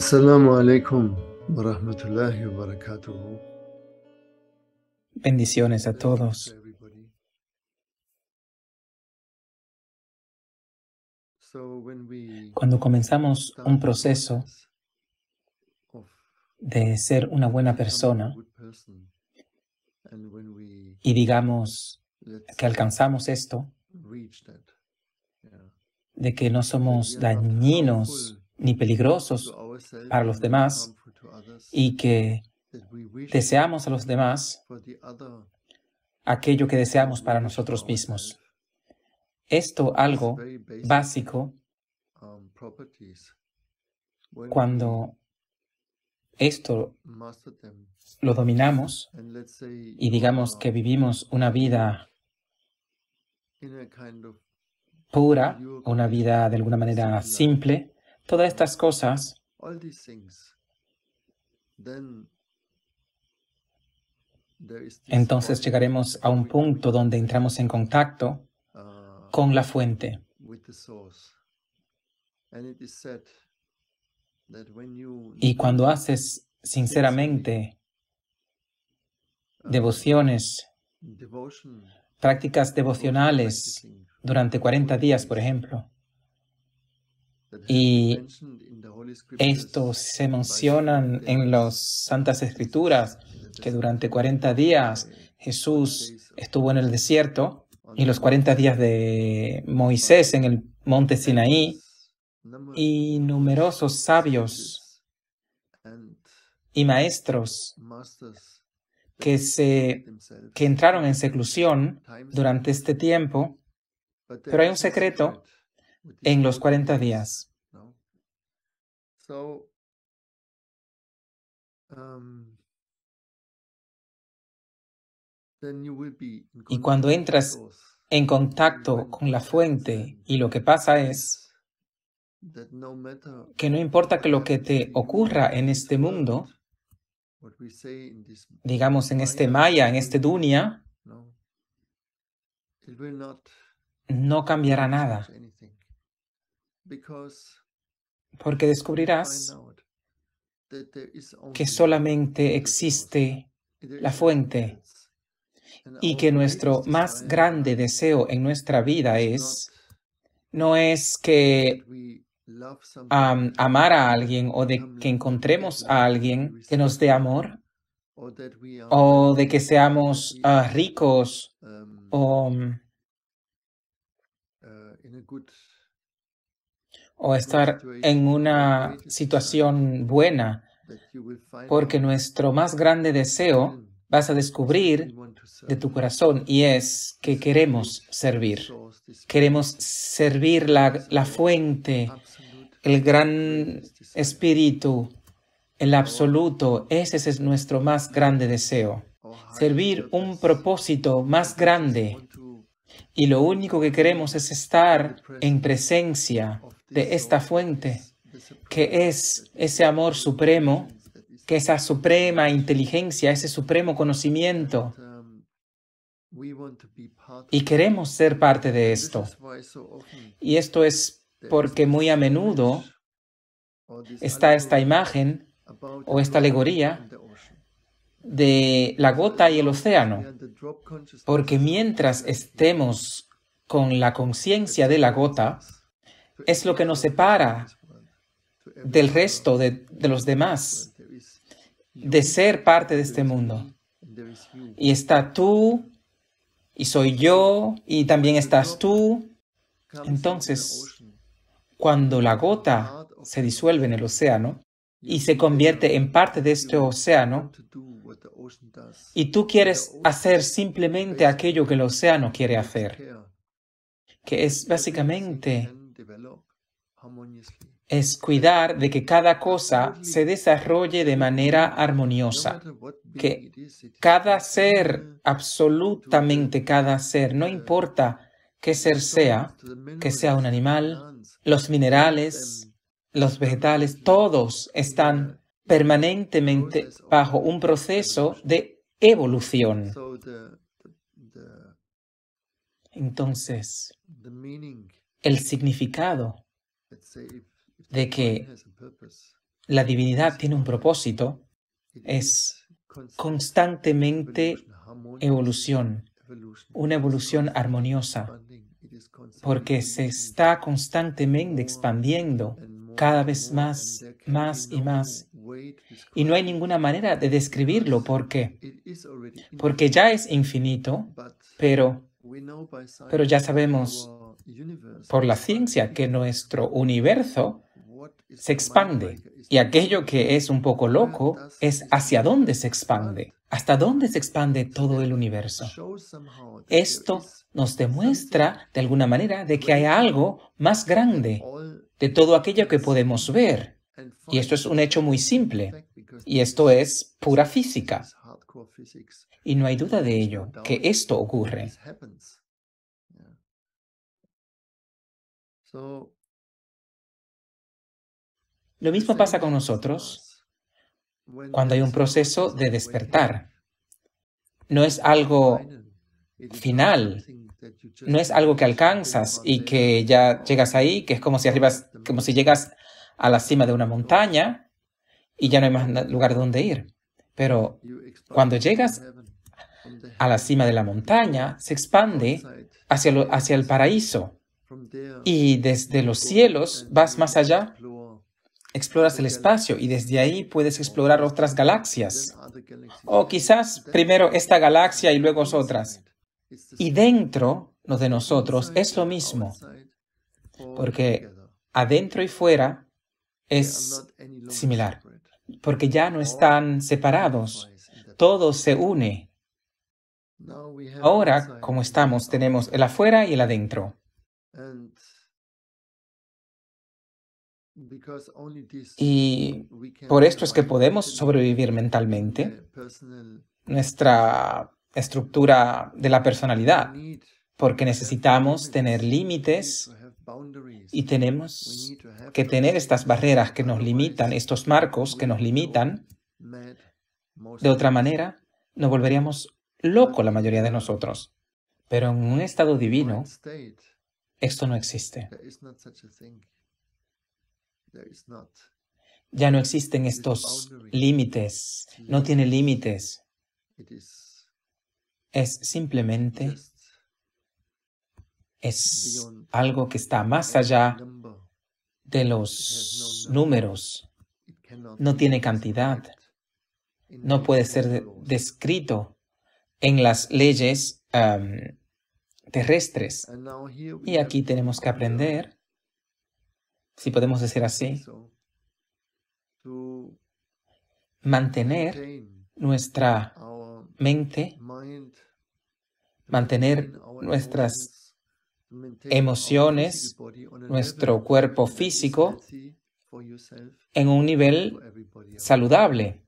Assalamu alaikum wa barakatuhu. Bendiciones a todos. Cuando comenzamos un proceso de ser una buena persona y digamos que alcanzamos esto, de que no somos dañinos ni peligrosos para los demás y que deseamos a los demás aquello que deseamos para nosotros mismos. Esto algo básico cuando esto lo dominamos y digamos que vivimos una vida pura, una vida de alguna manera simple, todas estas cosas, entonces llegaremos a un punto donde entramos en contacto uh, con la fuente. Y cuando haces sinceramente uh, devociones, prácticas devocionales durante 40 días, por ejemplo, y esto se mencionan en las Santas Escrituras, que durante 40 días eh, Jesús estuvo en el desierto y los 40 días de Moisés en el monte Sinaí y numerosos sabios y maestros que, se, que entraron en seclusión durante este tiempo. Pero hay un secreto en los 40 días. Um y cuando entras en contacto con la fuente y lo que pasa es que no importa que lo que te ocurra en este mundo, digamos en este Maya, en este Dunya, no cambiará nada porque descubrirás que solamente existe la fuente y que nuestro más grande deseo en nuestra vida es no es que amar a alguien o de que encontremos a alguien que nos dé amor o de que seamos ah, ricos um, o mm, uh, o estar en una situación buena, porque nuestro más grande deseo vas a descubrir de tu corazón y es que queremos servir. Queremos servir la, fuente, el gran espíritu, el absoluto. Ese es nuestro más grande deseo. Servir un propósito más grande y lo único que queremos es estar en presencia de esta fuente, que es ese amor supremo, que esa suprema inteligencia, ese supremo conocimiento. Y queremos ser parte de esto. Y esto es porque muy a menudo está esta imagen o esta alegoría de la gota y el océano, porque mientras estemos con la conciencia de la gota, es lo que nos separa del resto de, de los demás, de ser parte de este mundo. Y está tú, y soy yo, y también estás tú. Entonces, cuando la gota se disuelve en el océano, y se convierte en parte de este océano, y tú quieres hacer simplemente aquello que el océano quiere hacer, que es básicamente es cuidar de que cada cosa se desarrolle de manera armoniosa, que cada ser, absolutamente cada ser, no importa qué ser sea, que sea un animal, los minerales, los vegetales, todos están permanentemente bajo un proceso de evolución. Entonces, el significado de que la divinidad tiene un propósito es constantemente evolución, una evolución armoniosa, porque se está constantemente expandiendo cada vez más, más y más. Y no hay ninguna manera de describirlo porque, porque ya es infinito, pero, pero ya sabemos por la ciencia que nuestro universo se expande y aquello que es un poco loco es hacia dónde se expande, hasta dónde se expande todo el universo. Esto nos demuestra de alguna manera de que hay algo más grande de todo aquello que podemos ver. Y esto es un hecho muy simple. Y esto es pura física. Y no hay duda de ello, que esto ocurre. Lo mismo pasa con nosotros cuando hay un proceso de despertar. No es algo final, no es algo que alcanzas y que ya llegas ahí, que es como si arribas, como si llegas a la cima de una montaña y ya no hay más lugar donde ir. Pero cuando llegas a la cima de la montaña, se expande hacia, hacia el paraíso y desde los cielos vas más allá exploras el espacio y desde ahí puedes explorar otras galaxias. O quizás primero esta galaxia y luego otras. Y dentro lo de nosotros es lo mismo, porque adentro y fuera es similar, porque ya no están separados, todo se une. Ahora, como estamos, tenemos el afuera y el adentro. Y por esto es que podemos sobrevivir mentalmente. Nuestra estructura de la personalidad, porque necesitamos tener límites y tenemos que tener estas barreras que nos limitan, estos marcos que nos limitan. De otra manera, nos volveríamos locos la mayoría de nosotros. Pero en un estado divino, esto no existe. Ya no existen estos límites, no tiene límites. Es simplemente es algo que está más allá de los números. No tiene cantidad. No puede ser descrito en las leyes terrestres. Y aquí tenemos que aprender si podemos decir así, mantener nuestra mente, mantener nuestras emociones, nuestro cuerpo físico en un nivel saludable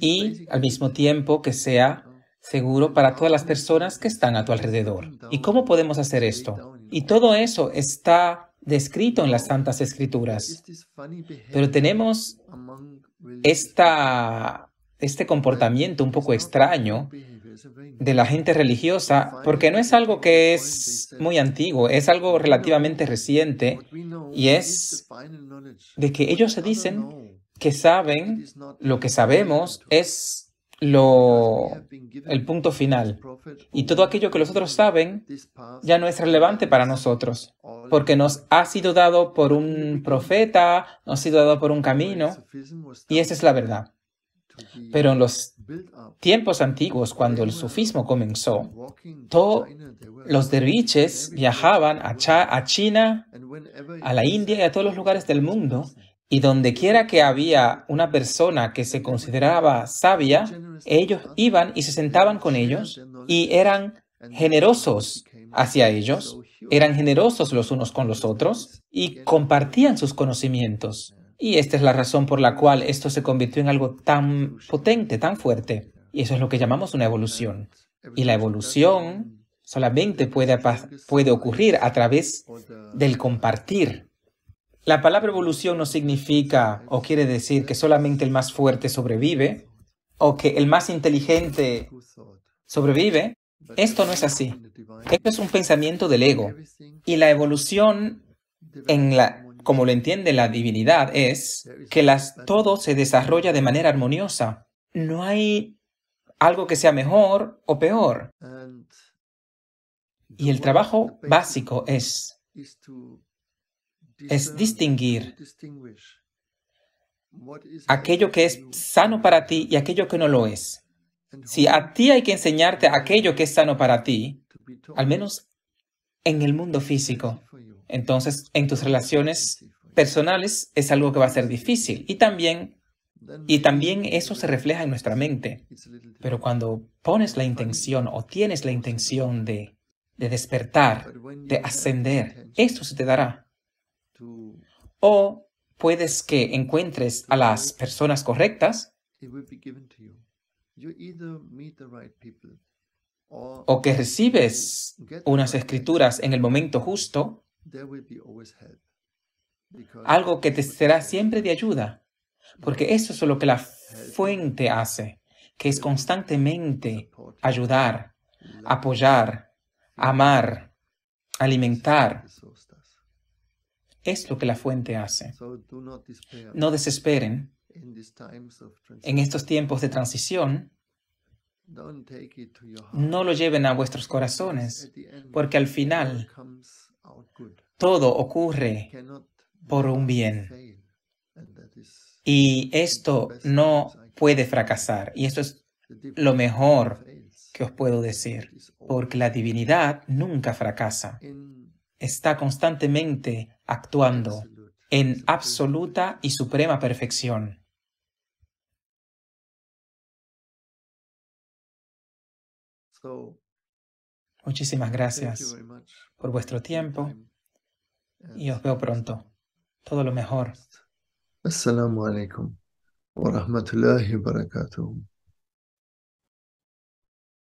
y al mismo tiempo que sea seguro para todas las personas que están a tu alrededor. ¿Y cómo podemos hacer esto? Y todo eso está descrito en las Santas Escrituras. Este Pero tenemos esta, este comportamiento un poco extraño de la gente religiosa, porque no es algo que es muy antiguo, es algo relativamente reciente, y es de que ellos se dicen que saben, lo que sabemos es lo, el punto final. Y todo aquello que los otros saben ya no es relevante para nosotros, porque nos ha sido dado por un profeta, nos ha sido dado por un camino, y esa es la verdad. Pero en los tiempos antiguos, cuando el sufismo comenzó, todos los derviches viajaban a China, a la India y a todos los lugares del mundo, y dondequiera que había una persona que se consideraba sabia, ellos iban y se sentaban con ellos y eran generosos hacia ellos, eran generosos los unos con los otros y compartían sus conocimientos. Y esta es la razón por la cual esto se convirtió en algo tan potente, tan fuerte. Y eso es lo que llamamos una evolución. Y la evolución solamente puede, puede ocurrir a través del compartir la palabra evolución no significa o quiere decir que solamente el más fuerte sobrevive o que el más inteligente sobrevive. Esto no es así. Esto es un pensamiento del ego. Y la evolución, como lo entiende la divinidad, es que las, todo se desarrolla de manera armoniosa. No hay algo que sea mejor o peor. Y el trabajo básico es es distinguir aquello que es sano para ti y aquello que no lo es. Si a ti hay que enseñarte aquello que es sano para ti, al menos en el mundo físico, entonces en tus relaciones personales es algo que va a ser difícil y también y también eso se refleja en nuestra mente. Pero cuando pones la intención o tienes la intención de, de despertar, de ascender, eso se te dará. O puedes que encuentres a las personas correctas o que recibes unas escrituras en el momento justo, algo que te será siempre de ayuda, porque eso es lo que la fuente hace, que es constantemente ayudar, apoyar, amar, alimentar, es lo que la fuente hace. No desesperen en estos tiempos de transición. No lo lleven a vuestros corazones, porque al final todo ocurre por un bien. Y esto no puede fracasar. Y esto es lo mejor que os puedo decir, porque la divinidad nunca fracasa está constantemente actuando en absoluta y suprema perfección. Muchísimas gracias por vuestro tiempo y os veo pronto. Todo lo mejor.